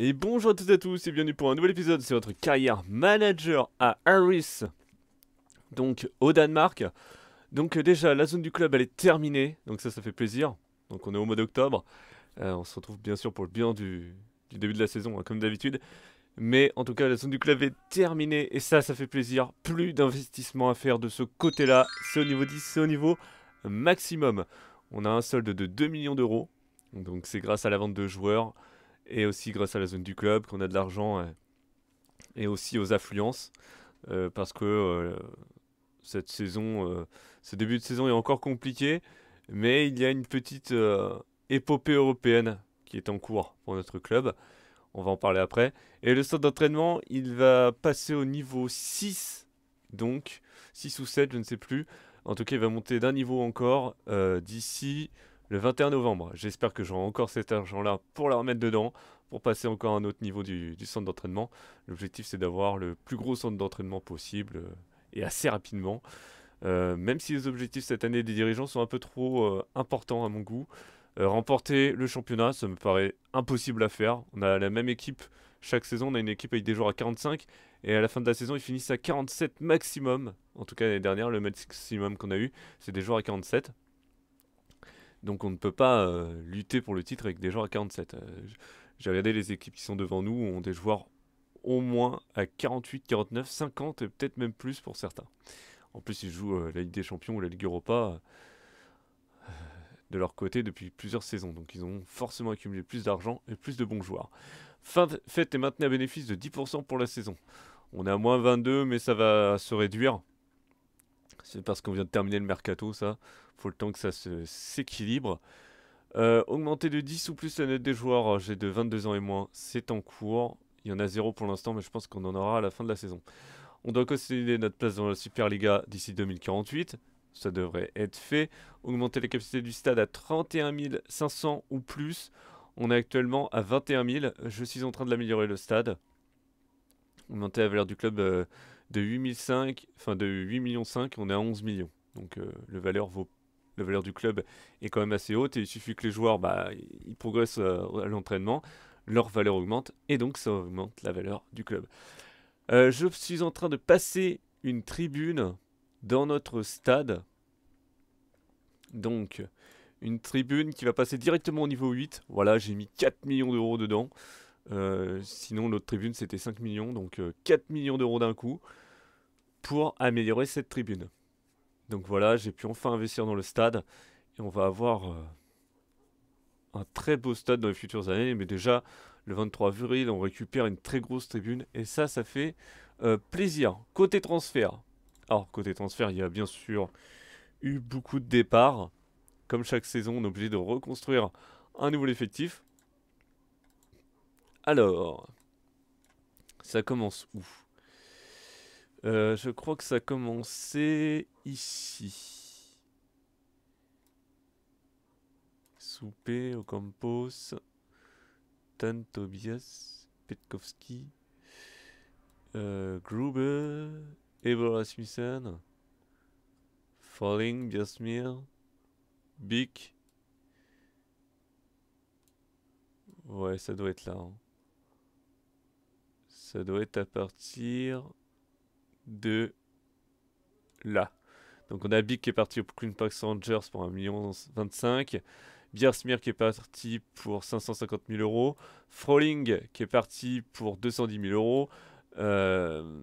Et bonjour à toutes et à tous et bienvenue pour un nouvel épisode C'est votre carrière manager à Harris, donc au Danemark. Donc euh, déjà la zone du club elle est terminée, donc ça ça fait plaisir. Donc on est au mois d'octobre, euh, on se retrouve bien sûr pour le bien du, début de la saison hein, comme d'habitude. Mais en tout cas la zone du club est terminée et ça ça fait plaisir. Plus d'investissement à faire de ce côté-là, c'est au niveau 10, c'est au niveau maximum. On a un solde de 2 millions d'euros, donc c'est grâce à la vente de joueurs et aussi grâce à la zone du club qu'on a de l'argent hein. et, aussi aux affluences euh, parce que euh, cette saison, euh, ce début de saison est encore compliqué, mais il y a une petite épopée européenne qui est en cours pour notre club. On va en parler après. Et le stade d'entraînement, il va passer au niveau 6, donc 6 ou 7, je ne sais plus. En tout cas, il va monter d'un niveau encore d'ici le 21 novembre. J'espère que j'aurai encore cet argent-là pour la remettre dedans, pour passer encore à un autre niveau du, centre d'entraînement. L'objectif, c'est d'avoir le plus gros centre d'entraînement possible euh, et assez rapidement. Euh, même si les objectifs cette année des dirigeants sont un peu trop euh, importants à mon goût, remporter le championnat, ça me paraît impossible à faire. On a la même équipe chaque saison, on a une équipe avec des joueurs à 45 et à la fin de la saison, ils finissent à 47 maximum. En tout cas, l'année dernière, le maximum qu'on a eu, c'est des joueurs à 47. Donc on ne peut pas euh, lutter pour le titre avec des joueurs à 47. Euh, j'ai regardé les équipes qui sont devant nous, ont des joueurs au moins à 48, 49, 50 et peut-être même plus pour certains. En plus, ils jouent euh, la Ligue des Champions ou la Ligue Europa de leur côté depuis plusieurs saisons. Donc ils ont forcément accumulé plus d'argent et plus de bons joueurs. Fin de fête est maintenez à bénéfice de 10% pour la saison. On est à moins 22, mais ça va se réduire c'est parce qu'on vient de terminer le mercato, ça. Faut le temps que ça s'équilibre. Euh, augmenter de 10 ou plus la note des joueurs euh, j'ai de 22 ans et moins, c'est en cours. Il y en a zéro pour l'instant, mais je pense qu'on en aura à la fin de la saison. On doit consolider notre place dans la Superliga d'ici 2048. Ça devrait être fait. Augmenter la capacité du stade à 31 500 ou plus. On est actuellement à 21 000. Je suis en train de l'améliorer le stade. Augmenter la valeur du club euh, de 8,5 de 8 millions 5, on est à 11 millions. Donc euh, le valeur la valeur du club est quand même assez haute et il suffit que les joueurs bah, ils progressent euh, à l'entraînement, leur valeur augmente et donc ça augmente la valeur du club. Euh, je suis en train de passer une tribune dans notre stade. Donc une tribune qui va passer directement au niveau 8. Voilà, j'ai mis 4 millions d'euros dedans. Euh, sinon, l'autre tribune, c'était 5 millions, donc 4 euh, millions d'euros d'un coup pour améliorer cette tribune. Donc voilà, j'ai pu enfin investir dans le stade et on va avoir euh, un très beau stade dans les futures années. Mais déjà, le 23 avril, on récupère une très grosse tribune et ça, ça fait plaisir. Côté transfert, alors, côté transfert, il y a bien sûr eu beaucoup de départs. Comme chaque saison, on est obligé de reconstruire un nouvel effectif. Alors, ça commence où euh, Je crois que ça commençait ici. Souper au Campos. Tan Tobias. Petkovski. Euh, Gruber. Eber Rasmussen. Falling, Biasmir. Bic. Ouais, ça doit être là. Hein. Ça doit être à partir de là. Donc on a Big qui est parti au Queen Park Rangers pour 1,25 million Biersmeer qui est parti pour 550 000 euros. Froling qui est parti pour 210 000 euros. Euh,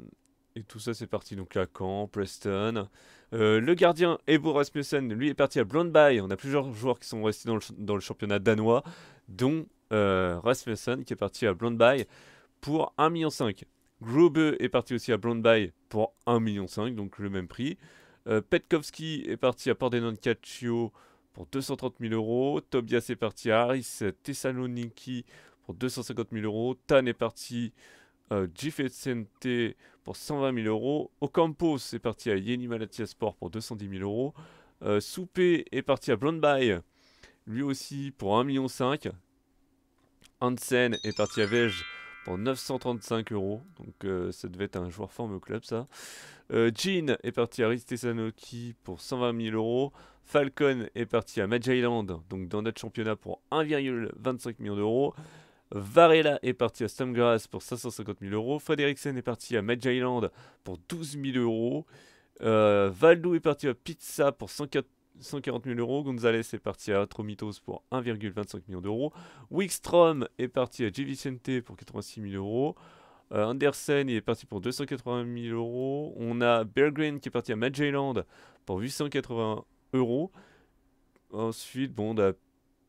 et tout ça c'est parti donc à Caen, Preston. Euh, le gardien Ebo Rasmussen, lui est parti à Blondby. On a plusieurs joueurs qui sont restés dans le, dans le championnat danois, dont euh, Rasmussen qui est parti à Blondby pour 1,5 million. Grube est parti aussi à Blonde Bay pour 1,5 million, donc le même prix. Euh, Petkovski est parti à Pordenon Caccio pour 230 000 euros. Tobias est parti à Harris Thessaloniki pour 250 000 euros. Tan est parti euh, Sente pour 120 000 euros. Ocampos est parti à Yeni Malatia Sport pour 210 000 euros. Euh, Soupe est parti à Blonde Bay, lui aussi pour 1,5 million. Hansen est parti à Vege pour 935 euros. Donc euh, ça devait être un joueur forme au club ça. Euh, Jean est parti à Ristesanoki pour 120 000 euros. Falcon est parti à island donc dans notre championnat pour 1,25 million d'euros. Varela est parti à Stamgrass pour 550 000 euros. Frederiksen est parti à island pour 12 000 euros. Euh, Valdo est parti à Pizza pour 104 140 000 euros. Gonzalez est parti à Tromitos pour 1,25 million d'euros. Wickstrom est parti à Givicente pour 86 000 euros. Euh, Andersen est parti pour 280 000 euros. On a Berggren qui est parti à Magellan pour 880 euros. Ensuite, bon, on a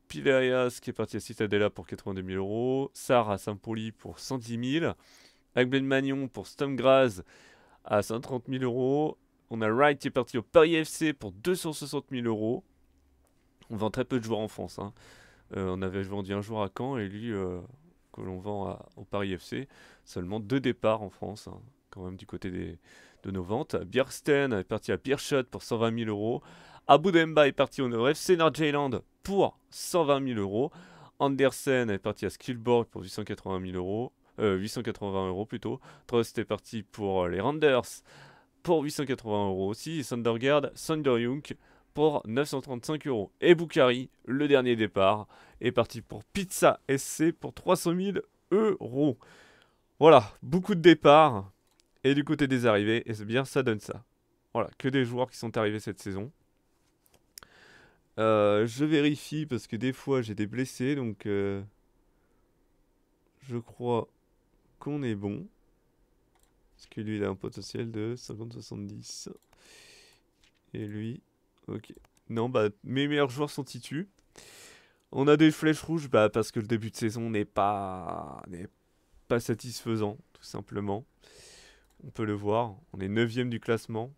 Pilarias qui est parti à Citadella pour 82 000 euros. Sarr à Saint-Pauli pour 110 000. Agben Magnon pour Stumgraz à 130 000 euros. On a Wright qui est parti au Paris FC pour 260 000 euros. On vend très peu de joueurs en France. Hein. Euh, on avait vendu un joueur à Caen et lui, euh, que l'on vend au Paris FC, seulement deux départs en France, hein, quand même du côté de nos ventes. Biersten est parti à Pierschot pour 120 000 euros. Abu Demba est parti au Nord FC Nordjylland pour 120 000 euros. Andersen est parti à Skilborg pour 880 000 euros. 880 euh, euros plutôt. Trust est parti pour les Randers pour 880 euros aussi, Sundergaard, Sunderjunk pour 935 euros. Et Bukhari, le dernier départ, est parti pour Pizza SC pour 300 000 euros. Voilà, beaucoup de départs. Et du côté des arrivées, et c'est bien, ça donne ça. Voilà, que des joueurs qui sont arrivés cette saison. Euh, je vérifie parce que des fois j'ai des blessés, donc euh, je crois qu'on est bon. Parce que lui, il a un potentiel de 50-70. Et lui, ok. Non, bah, mes meilleurs joueurs sont titus. On a des flèches rouges bah, parce que le début de saison n'est pas, pas satisfaisant, tout simplement. On peut le voir, on est 9ème du classement.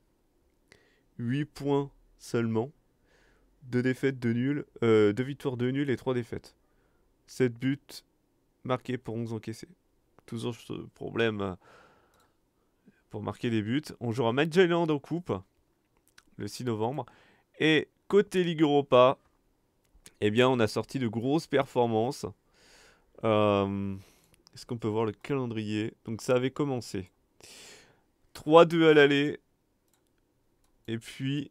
8 points seulement. 2 défaites, 2 nuls, 2 euh, victoires, 2 nuls et 3 défaites. 7 buts marqués pour 11 encaissés. Toujours ce problème euh, pour marquer des buts. On jouera Magellan en coupe le 6 novembre. Et côté Ligue Europa, eh bien, on a sorti de grosses performances. Euh, est-ce qu'on peut voir le calendrier Donc, ça avait commencé. 3-2 à l'aller. Et puis,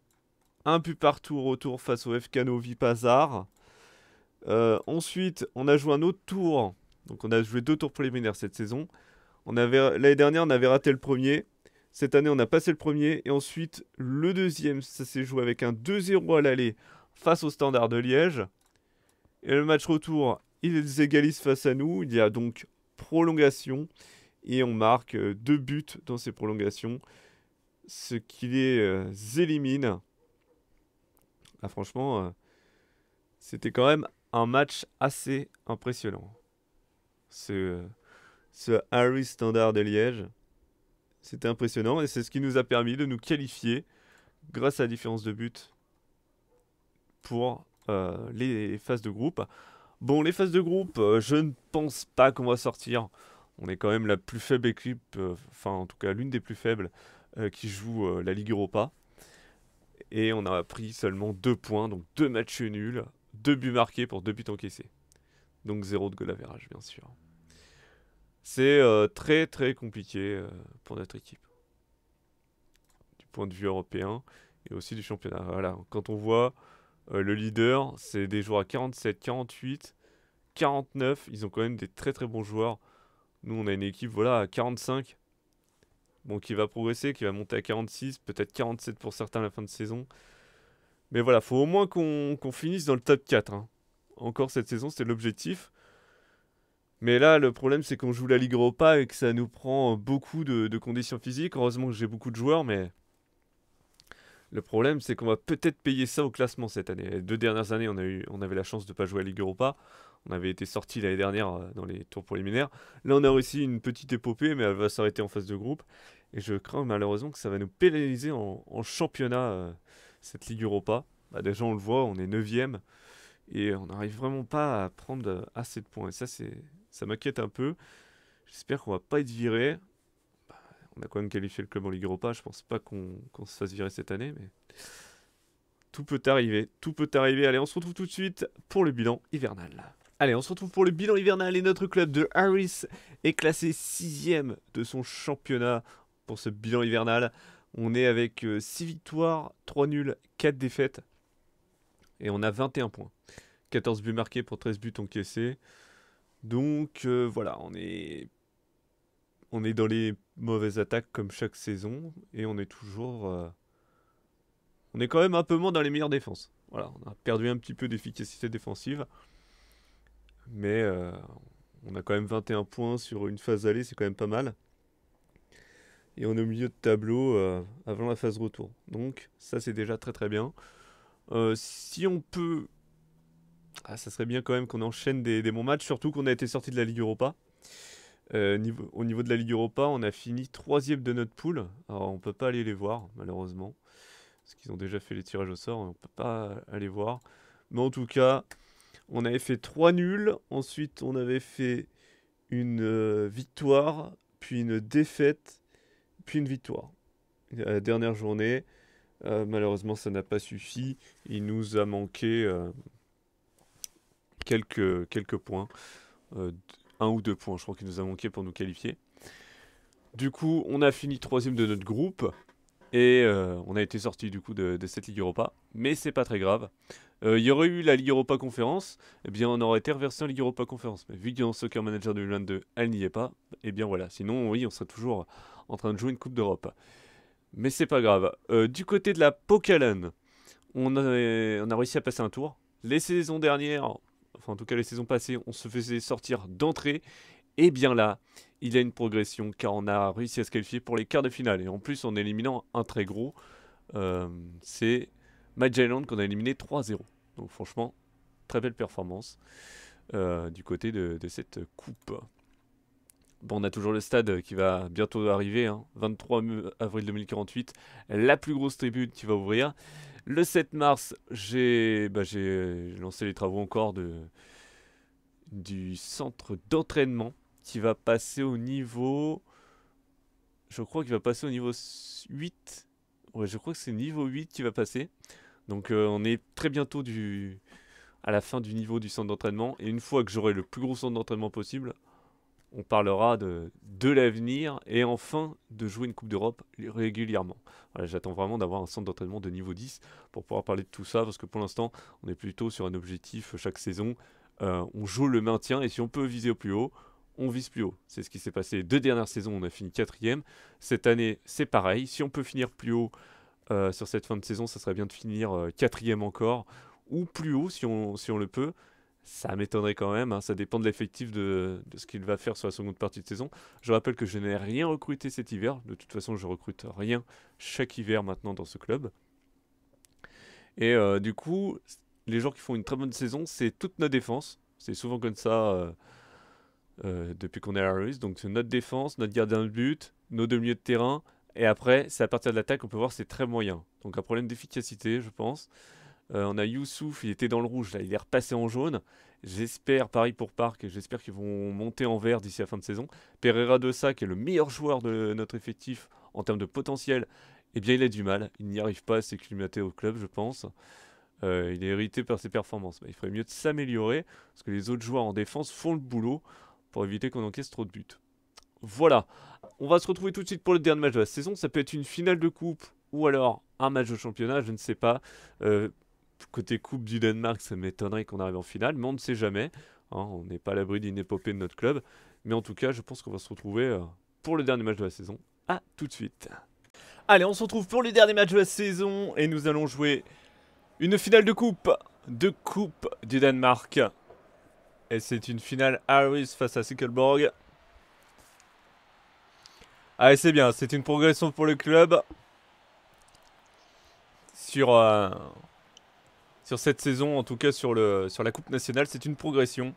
un but partout retour face au FK Novi Pazar. Euh, ensuite, on a joué un autre tour. Donc, on a joué deux tours préliminaires cette saison avait l'année dernière, on avait raté le premier. Cette année, on a passé le premier et ensuite le deuxième. Ça s'est joué avec un 2-0 à l'aller face au Standard de Liège. Et le match retour, ils égalisent face à nous. Il y a donc prolongation et on marque euh, deux buts dans ces prolongations, ce qui les euh, élimine. Ah, franchement, euh, c'était quand même un match assez impressionnant. C'est ce Harry Standard de Liège. C'était impressionnant et c'est ce qui nous a permis de nous qualifier grâce à la différence de but pour euh, les phases de groupe. Bon, les phases de groupe, euh, je ne pense pas qu'on va sortir. On est quand même la plus faible équipe, euh, enfin en tout cas l'une des plus faibles qui joue la Ligue Europa. Et on a pris seulement 2 points, donc deux matchs nuls, deux buts marqués pour deux buts encaissés. Donc zéro de goal average, bien sûr. C'est euh, très très compliqué euh, pour notre équipe. Du point de vue européen et aussi du championnat. Voilà, quand on voit euh, le leader, c'est des joueurs à 47, 48, 49. Ils ont quand même des très très bons joueurs. Nous, on a une équipe voilà, à 45. Bon, qui va progresser, qui va monter à 46, peut-être 47 pour certains à la fin de saison. Mais voilà, faut au moins qu'on finisse dans le top 4. Hein. Encore cette saison, c'est l'objectif. Mais là, le problème, c'est qu'on joue la Ligue Europa et que ça nous prend beaucoup de, conditions physiques. Heureusement que j'ai beaucoup de joueurs, mais le problème, c'est qu'on va peut-être payer ça au classement cette année. Les deux dernières années, on, a eu, on avait la chance de ne pas jouer à Ligue Europa. On avait été sorti l'année dernière euh, dans les tours préliminaires. Là, on a réussi une petite épopée, mais elle va s'arrêter en phase de groupe. Et je crains malheureusement que ça va nous pénaliser en, championnat, euh, cette Ligue Europa. Bah, déjà, on le voit, on est 9 et on n'arrive vraiment pas à prendre euh, assez de points. Et ça, c'est ça m'inquiète un peu. J'espère qu'on va pas être viré. Bah, on a quand même qualifié le club en Ligue Europa, je pense pas qu'on se fasse virer cette année, mais tout peut arriver, tout peut arriver. Allez, on se retrouve tout de suite pour le bilan hivernal. Allez, on se retrouve pour le bilan hivernal et notre club de Harris est classé sixième de son championnat pour ce bilan hivernal. On est avec 6 euh, victoires, 3 nuls, 4 défaites et on a 21 points. 14 buts marqués pour 13 buts encaissés. Donc euh, voilà, on est on est dans les mauvaises attaques comme chaque saison et on est toujours euh, on est quand même un peu moins dans les meilleures défenses. Voilà, on a perdu un petit peu d'efficacité défensive. Mais euh, on a quand même 21 points sur une phase allée, c'est quand même pas mal. Et on est au milieu de tableau avant la phase retour. Donc ça c'est déjà très très bien. si on peut ah, ça serait bien quand même qu'on enchaîne des, bons matchs, surtout qu'on a été sorti de la Ligue Europa. Euh, au niveau de la Ligue Europa, on a fini troisième de notre poule. Alors on ne peut pas aller les voir, malheureusement. Parce qu'ils ont déjà fait les tirages au sort, on ne peut pas aller voir. Mais en tout cas, on avait fait trois nuls. Ensuite, on avait fait une euh, victoire, puis une défaite, puis une victoire. Euh, la dernière journée, malheureusement, ça n'a pas suffi. Il nous a manqué quelques, quelques points, euh, un ou deux points, je crois qu'il nous a manqué pour nous qualifier. Du coup, on a fini troisième de notre groupe et euh, on a été sorti du coup de, cette Ligue Europa, mais c'est pas très grave. Euh, il y aurait eu la Ligue Europa Conférence, eh bien on aurait été reversé en Ligue Europa Conférence. Mais vu dans Soccer Manager 2022, elle n'y est pas, eh bien voilà. Sinon, oui, on serait toujours en train de jouer une Coupe d'Europe. Mais c'est pas grave. du côté de la Pokalan, on, on, a réussi à passer un tour. Les saisons dernières, enfin en tout cas les saisons passées, on se faisait sortir d'entrée. Et bien là, il y a une progression car on a réussi à se qualifier pour les quarts de finale. Et en plus en éliminant un très gros, euh, c'est Magellan qu'on a éliminé 3-0. Donc franchement, très belle performance euh, du côté de, cette coupe. Bon, on a toujours le stade qui va bientôt arriver, 23 hein. avril 2048, la plus grosse tribune qui va ouvrir. Le 7 mars, bah, j'ai lancé les travaux encore de, du centre d'entraînement qui va passer au niveau. Je crois qu'il va passer au niveau 8. Ouais, je crois que c'est niveau 8 qui va passer. Donc euh, on est très bientôt à la fin du niveau du centre d'entraînement. Et une fois que j'aurai le plus gros centre d'entraînement possible, on parlera de, de l'avenir et enfin de jouer une Coupe d'Europe régulièrement. J'attends vraiment d'avoir un centre d'entraînement de niveau 10 pour pouvoir parler de tout ça parce que pour l'instant, on est plutôt sur un objectif chaque saison. Euh, on joue le maintien et si on peut viser au plus haut, on vise plus haut. C'est ce qui s'est passé les deux dernières saisons, on a fini quatrième. Cette année, c'est pareil. Si on peut finir plus haut euh, sur cette fin de saison, ça serait bien de finir euh, quatrième encore ou plus haut si on, si on le peut. Ça m'étonnerait quand même, hein. ça dépend de l'effectif de, de, ce qu'il va faire sur la seconde partie de saison. Je rappelle que je n'ai rien recruté cet hiver, de toute façon je recrute rien chaque hiver maintenant dans ce club. Et euh, du coup, les gens qui font une très bonne saison, c'est toute notre défense. C'est souvent comme ça euh, euh, depuis qu'on est à la Donc c'est notre défense, notre gardien de but, nos deux milieux de terrain. Et après, c'est à partir de l'attaque qu'on peut voir c'est très moyen. Donc un problème d'efficacité, je pense. Euh, on a Youssouf, il était dans le rouge, là, il est repassé en jaune. J'espère, Paris pour Parc j'espère qu'ils vont monter en vert d'ici la fin de saison. Pereira de Sa, qui est le meilleur joueur de notre effectif en termes de potentiel, eh bien, il a du mal. Il n'y arrive pas à s'éclimater au club, je pense. Euh, il est hérité par ses performances. mais bah, il ferait mieux de s'améliorer, parce que les autres joueurs en défense font le boulot pour éviter qu'on encaisse trop de buts. Voilà. On va se retrouver tout de suite pour le dernier match de la saison. Ça peut être une finale de coupe ou alors un match de championnat, je ne sais pas. Euh, côté Coupe du Danemark, ça m'étonnerait qu'on arrive en finale, mais on ne sait jamais. Hein, on n'est pas à l'abri d'une épopée de notre club. Mais en tout cas, je pense qu'on va se retrouver euh, pour le dernier match de la saison. A tout de suite. Allez, on se retrouve pour le dernier match de la saison et nous allons jouer une finale de coupe. De coupe du Danemark. Et c'est une finale Harris face à Sickleborg. Ah, c'est bien, c'est une progression pour le club. Sur... un euh, sur cette saison, en tout cas sur, le, sur la Coupe Nationale. C'est une progression.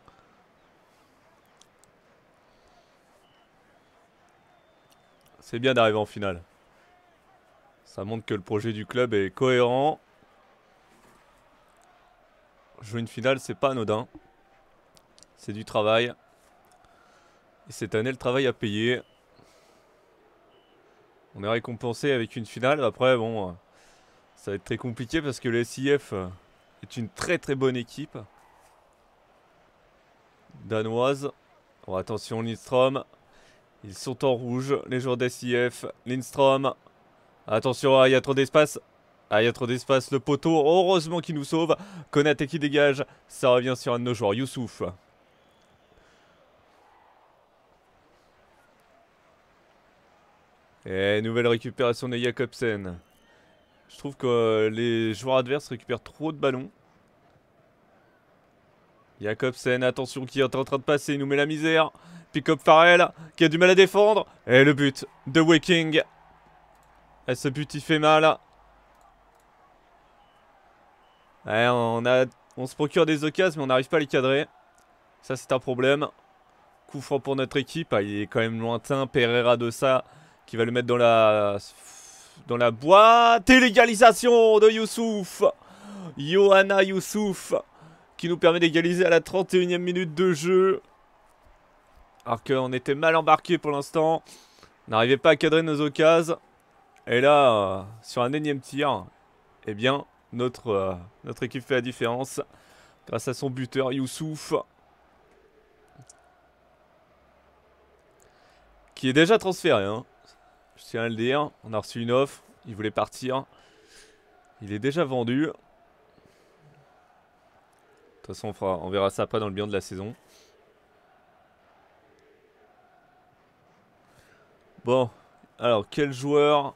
C'est bien d'arriver en finale. Ça montre que le projet du club est cohérent. Jouer une finale, c'est pas anodin. C'est du travail. Et cette année, le travail a payé. On est récompensé avec une finale. Après, bon, ça va être très compliqué parce que le SIF euh, est une très très bonne équipe. Danoise. Oh, attention Lindstrom. Ils sont en rouge, les joueurs d'SIF. Lindstrom. Attention, ah, il y a trop d'espace. Ah, il y a trop d'espace. Le poteau, heureusement qu'il nous sauve. Konate qui dégage. Ça revient sur un de nos joueurs, Youssouf. Et nouvelle récupération de Jacobsen. Je trouve que euh, les joueurs adverses récupèrent trop de ballons. Jacobsen, attention, qui est en train de passer, il nous met la misère. Pick-up Farrell, qui a du mal à défendre. Et le but de Waking. Et ah, ce but, il fait mal. on, se procure des occasions, mais on n'arrive pas à les cadrer. Ça, c'est un problème. Coup franc pour notre équipe. Ah, il est quand même lointain. Pereira de ça, qui va le mettre dans la dans la boîte. Et l'égalisation de Youssouf. Johanna Youssouf. Qui nous permet d'égaliser à la 31e minute de jeu. Alors qu'on était mal embarqué pour l'instant. On n'arrivait pas à cadrer nos occasions. Et là, euh, sur un énième tir, eh bien, notre, euh, notre équipe fait la différence. Grâce à son buteur Youssouf. Qui est déjà transféré. Hein. Je tiens à le dire, on a reçu une offre, il voulait partir. Il est déjà vendu. De toute façon, on, verra ça après dans le bilan de la saison. Bon, alors quel joueur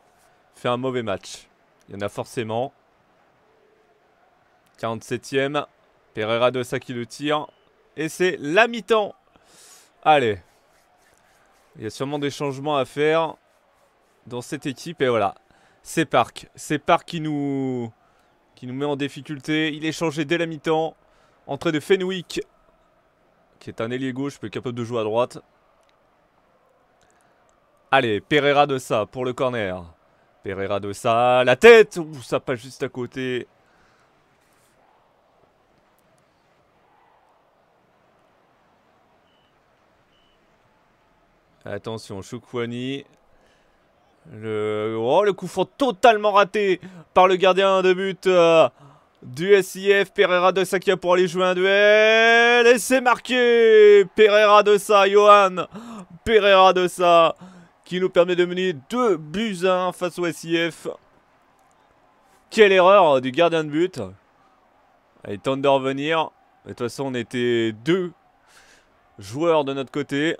fait un mauvais match Il y en a forcément. 47ème. Pereira de ça qui le tire. Et c'est la mi-temps. Allez. Il y a sûrement des changements à faire dans cette équipe. Et voilà, c'est Park. C'est Park qui nous, qui nous met en difficulté. Il est changé dès la mi-temps. Entrée de Fenwick, qui est un ailier gauche, mais capable de jouer à droite. Allez, Pereira de ça pour le corner. Pereira de ça, la tête Ouh, ça passe juste à côté. Attention, Choukwani. Le, oh, le coup franc totalement raté par le gardien de but euh, du SIF. Pereira de Sakia pour aller jouer un duel. Et c'est marqué Pereira de Sakia Johan Pereira de Sa qui nous permet de mener 2 buts 1 face au SIF. Quelle erreur du gardien de but. Il tente de revenir. De toute façon, on était deux joueurs de notre côté.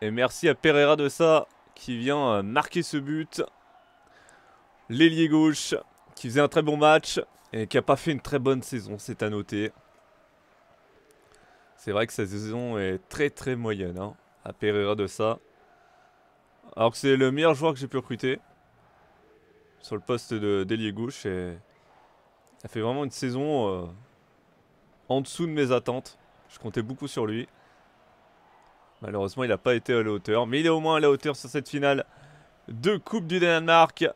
Et merci à Pereira de ça qui vient euh, marquer ce but. L'ailier gauche qui faisait un très bon match et qui n'a pas fait une très bonne saison, c'est à noter. C'est vrai que sa saison est très très moyenne hein, à périr de ça. Alors que c'est le meilleur joueur que j'ai pu recruter sur le poste d'ailier gauche et a fait vraiment une saison euh, en dessous de mes attentes. Je comptais beaucoup sur lui. Malheureusement, il n'a pas été à la hauteur. Mais il est au moins à la hauteur sur cette finale de Coupe du Danemark.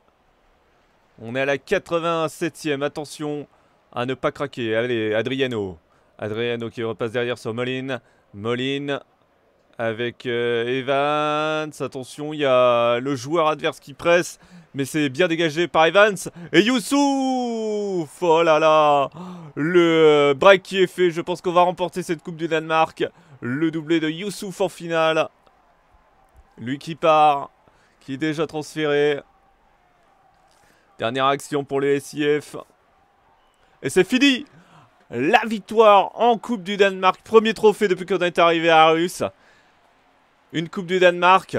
On est à la 87e. Attention à ne pas craquer. Allez, Adriano. Adriano qui repasse derrière sur Moline. Moline avec euh, Evans. Attention, il y a le joueur adverse qui presse. Mais c'est bien dégagé par Evans. Et Youssouf Oh là là Le break qui est fait. Je pense qu'on va remporter cette Coupe du Danemark. Le doublé de Youssouf en finale. Lui qui part, qui est déjà transféré. Dernière action pour les SIF. Et c'est fini La victoire en Coupe du Danemark. Premier trophée depuis qu'on est arrivé à Arus. Une Coupe du Danemark.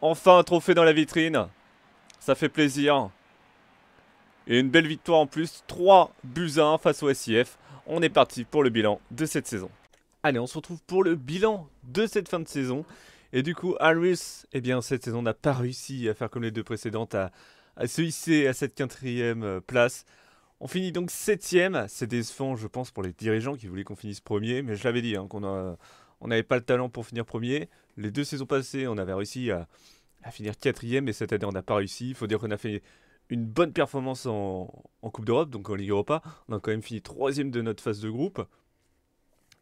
Enfin un trophée dans la vitrine. Ça fait plaisir. Et une belle victoire en plus. 3 buts 1 face au SIF. On est parti pour le bilan de cette saison. Allez, on se retrouve pour le bilan de cette fin de saison. Et du coup, Harris, eh bien, cette saison n'a pas réussi à faire comme les deux précédentes, à, se hisser à cette quatrième euh, place. On finit donc septième. C'est décevant, je pense, pour les dirigeants qui voulaient qu'on finisse premier. Mais je l'avais dit, hein, qu'on on n'avait pas le talent pour finir premier. Les deux saisons passées, on avait réussi à, finir quatrième. Et cette année, on n'a pas réussi. Il faut dire qu'on a fait une bonne performance en, en Coupe d'Europe, donc en Ligue Europa. On a quand même fini troisième de notre phase de groupe.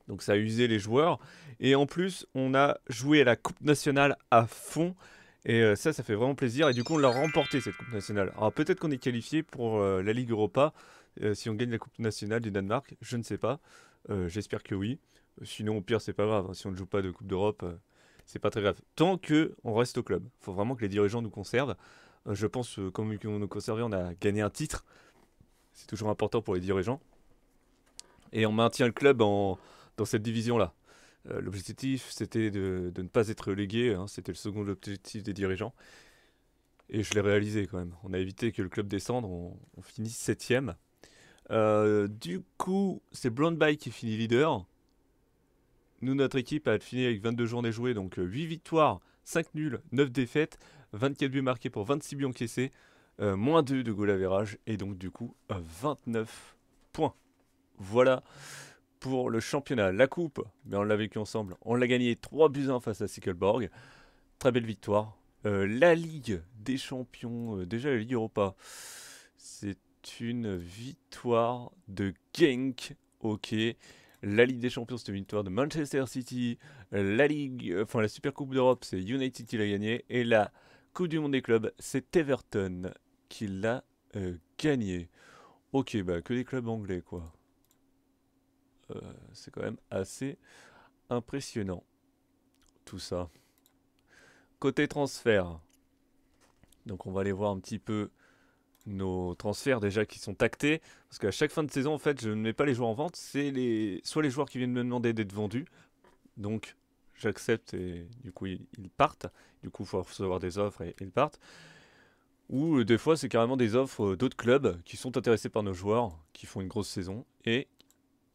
Donc ça a usé les joueurs. Et en plus, on a joué à la Coupe nationale à fond. Et euh, ça, ça fait vraiment plaisir. Et du coup, on l'a remporté cette Coupe nationale. Alors peut-être qu'on est qualifié pour euh, la Ligue Europa euh, si on gagne la Coupe nationale du Danemark. Je ne sais pas. J'espère que oui. Sinon, au pire, c'est pas grave. Hein. Si on ne joue pas de Coupe d'Europe, c'est pas très grave. Tant que on reste au club. Il faut vraiment que les dirigeants nous conservent. je pense que comme nous conservait, on a gagné un titre. C'est toujours important pour les dirigeants. Et on maintient le club en, dans cette division-là. Euh, l'objectif, c'était de, ne pas être relégué, hein. c'était le second objectif des dirigeants. Et je l'ai réalisé quand même. On a évité que le club descende, on, finit septième. Euh, du coup, c'est Blonde Bay qui finit leader. Nous, notre équipe a fini avec 22 journées jouées, donc 8 euh, victoires, 5 nuls, 9 défaites, 24 buts marqués pour 26 buts encaissés, euh, moins 2 de goal average, et donc du coup 29 points. Voilà pour le championnat. La coupe, mais ben, on l'a vécu ensemble. On l'a gagné 3 buts 1 face à Sickleborg. Très belle victoire. Euh, la Ligue des Champions, euh, déjà la Ligue Europa, c'est une victoire de Genk. Ok. La Ligue des Champions, c'est une victoire de Manchester City. La Ligue, enfin la Super Coupe d'Europe, c'est United qui l'a gagné. Et la Coupe du Monde des clubs, c'est Everton qui l'a euh, gagné. Ok, bah que des clubs anglais quoi. Euh, c'est quand même assez impressionnant tout ça. Côté transfert, donc on va aller voir un petit peu nos transferts déjà qui sont actés. Parce qu'à chaque fin de saison, en fait, je ne mets pas les joueurs en vente. C'est les... soit les joueurs qui viennent me demander d'être vendus. Donc j'accepte et du coup ils partent. Du coup, il faut recevoir des offres et ils partent. Ou euh, des fois, c'est carrément des offres euh, d'autres clubs qui sont intéressés par nos joueurs, qui font une grosse saison et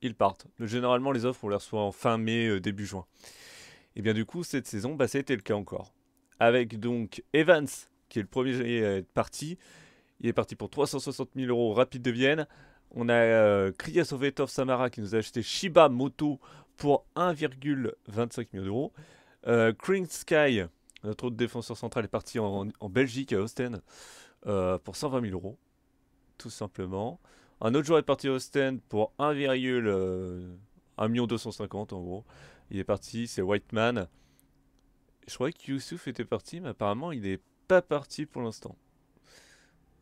ils partent. Généralement, les offres, on les reçoit en fin mai, euh, début juin. Et bien du coup, cette saison, bah, été le cas encore. Avec donc Evans, qui est le premier à être parti. Il est parti pour 360 000 euros rapide de Vienne. On a euh, Kriya Sovetov Samara qui nous a acheté Shiba Moto pour 1,25 million d'euros. Euh, Kring Sky, notre autre défenseur central, est parti en, Belgique, à Osten, pour 120 000 euros. Tout simplement. Un autre joueur est parti au stand pour 1,1 euh, million en gros. Il est parti, c'est Whiteman. Je croyais que Youssouf était parti, mais apparemment il n'est pas parti pour l'instant.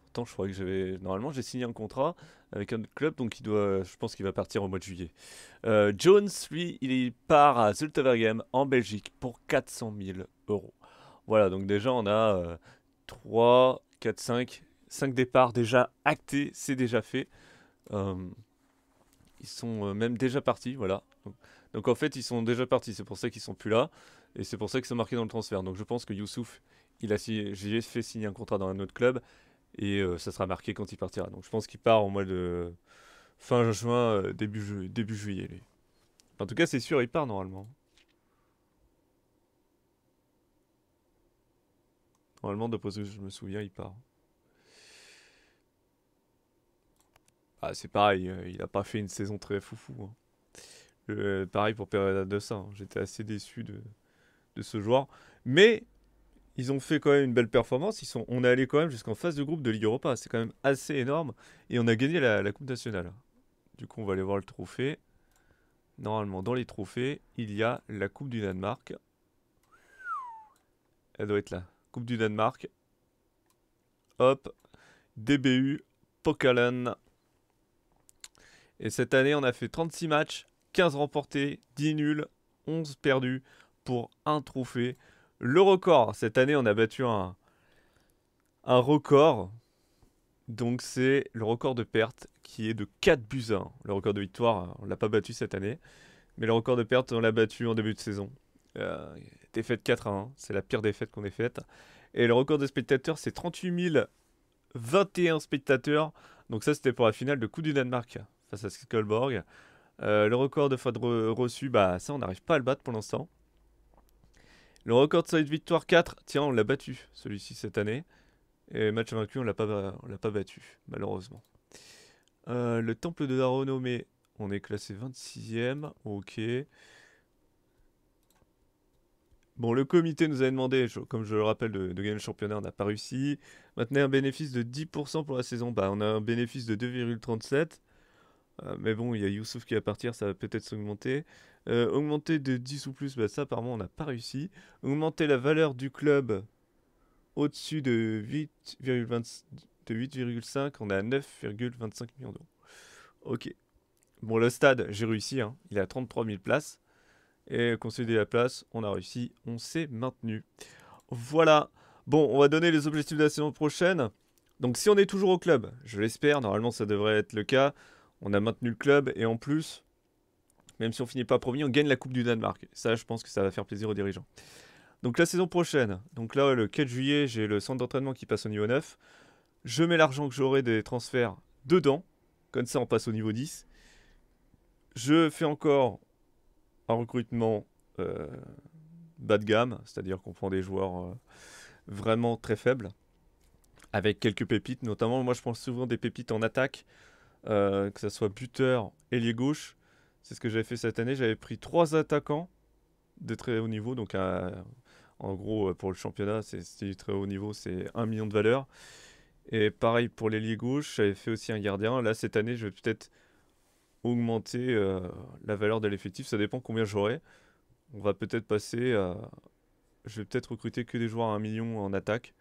Pourtant, je croyais que j'avais. Normalement, j'ai signé un contrat avec un club, donc Je pense qu'il va partir au mois de juillet. Euh, Jones, lui, il part à Zultevergame en Belgique pour 400 000 euros. Voilà, donc déjà on a 3, 4, 5, 5 départs déjà actés, c'est déjà fait. Euh, ils sont euh, même déjà partis, voilà. Donc, en fait, ils sont déjà partis, c'est pour ça qu'ils sont plus là, et c'est pour ça qu'ils sont marqués dans le transfert. Donc je pense que Youssouf, il a, j'ai fait signer un contrat dans un autre club, et euh, ça sera marqué quand il partira. Donc je pense qu'il part au mois de fin juin, début, début juillet. En tout cas, c'est sûr, il part normalement. Normalement, de que je me souviens, il part. Ah, c'est pareil, euh, il n'a pas fait une saison très foufou. Hein. Euh, pareil pour période hein. de J'étais assez déçu de, ce joueur. Mais ils ont fait quand même une belle performance. Ils sont, on est allé quand même jusqu'en phase de groupe de Ligue Europa. C'est quand même assez énorme. Et on a gagné la, Coupe nationale. Du coup, on va aller voir le trophée. Normalement, dans les trophées, il y a la Coupe du Danemark. Elle doit être là. Coupe du Danemark. Hop. DBU. Pokalan. Et cette année, on a fait 36 matchs, 15 remportés, 10 nuls, 11 perdus pour un trophée. Le record, cette année, on a battu un, un record. Donc c'est le record de perte qui est de 4 buts 1. Le record de victoire, on l'a pas battu cette année. Mais le record de perte, on l'a battu en début de saison. Euh, défaite 4 à 1, c'est la pire défaite qu'on ait faite. Et le record de spectateurs, c'est 38 021 spectateurs. Donc ça, c'était pour la finale de coup du Danemark face à Skullborg. Euh, le record de fois reçu, bah ça on n'arrive pas à le battre pour l'instant. Le record de de victoire 4, tiens on l'a battu celui-ci cette année. Et match vaincu on l'a pas, l'a pas battu malheureusement. Euh, le temple de la renommée, on est classé 26ème, ok. Bon, le comité nous a demandé, comme je le rappelle, de, gagner le championnat, on n'a pas réussi. Maintenant, un bénéfice de 10% pour la saison, bah, on a un bénéfice de 2,37. Ah, mais bon, il y a Youssouf qui va partir, ça va peut-être s'augmenter. Euh, augmenter de 10 ou plus, bah, ça apparemment on n'a pas réussi. Augmenter la valeur du club au-dessus de 8,5, de on est à 9,25 millions d'euros. Ok. Bon, le stade, j'ai réussi, hein. il a à 33 000 places. Et concéder la place, on a réussi, on s'est maintenu. Voilà. Bon, on va donner les objectifs de la saison prochaine. Donc si on est toujours au club, je l'espère, normalement ça devrait être le cas on a maintenu le club et en plus, même si on finit pas premier, on gagne la Coupe du Danemark. Ça, je pense que ça va faire plaisir aux dirigeants. Donc la saison prochaine, donc là le 4 juillet, j'ai le centre d'entraînement qui passe au niveau 9. Je mets l'argent que j'aurai des transferts dedans, comme ça on passe au niveau 10. Je fais encore un recrutement euh, bas de gamme, c'est-à-dire qu'on prend des joueurs euh, vraiment très faibles, avec quelques pépites, notamment moi je pense souvent des pépites en attaque. Euh, que ça soit buteur, ailier gauche. C'est ce que j'avais fait cette année. J'avais pris trois attaquants de très haut niveau. Donc, euh, en gros, euh, pour le championnat, c'est du très haut niveau, c'est 1 million de valeur. Et pareil pour l'ailier gauche, j'avais fait aussi un gardien. Là, cette année, je vais peut-être augmenter la valeur de l'effectif. Ça dépend combien j'aurai. On va peut-être passer. je vais peut-être recruter que des joueurs à 1 million en attaque.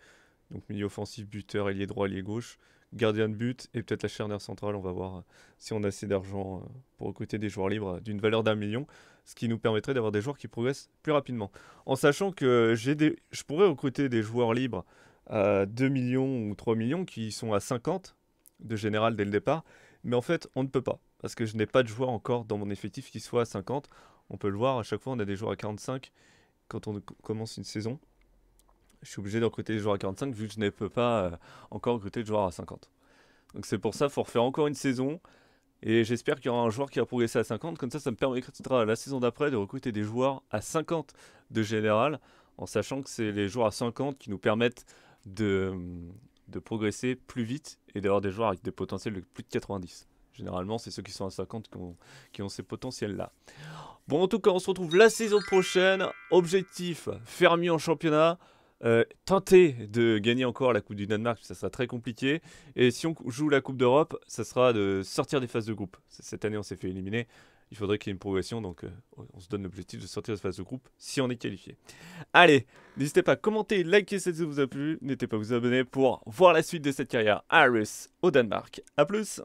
Donc, milieu offensif, buteur, ailier droit, ailier gauche gardien de but et peut-être la charnière centrale. On va voir euh, si on a assez d'argent euh, pour recruter des joueurs libres euh, d'une valeur d'un million, ce qui nous permettrait d'avoir des joueurs qui progressent plus rapidement. En sachant que j'ai des... je pourrais recruter des joueurs libres à 2 millions ou 3 millions qui sont à 50 de général dès le départ, mais en fait on ne peut pas parce que je n'ai pas de joueurs encore dans mon effectif qui soit à 50. On peut le voir, à chaque fois on a des joueurs à 45 quand on commence une saison je suis obligé de recruter des joueurs à 45 vu que je ne peux pas euh, encore recruter de joueurs à 50. Donc c'est pour ça, qu'il faut refaire encore une saison. Et j'espère qu'il y aura un joueur qui va progresser à 50. Comme ça, ça me permettra la saison d'après de recruter des joueurs à 50 de général. En sachant que c'est les joueurs à 50 qui nous permettent de, euh, de progresser plus vite et d'avoir des joueurs avec des potentiels de plus de 90. Généralement, c'est ceux qui sont à 50 qui ont, qui ces potentiels-là. Bon, en tout cas, on se retrouve la saison prochaine. Objectif, faire en championnat. Euh, tenter de gagner encore la Coupe du Danemark, ça sera très compliqué. Et si on joue la Coupe d'Europe, ça sera de sortir des phases de groupe. Cette année, on s'est fait éliminer. Il faudrait qu'il y ait une progression, donc euh, on se donne l'objectif de sortir des phases de groupe si on est qualifié. Allez, n'hésitez pas à commenter, liker si ça vous a plu. N'hésitez pas à vous abonner pour voir la suite de cette carrière Harris au Danemark. A plus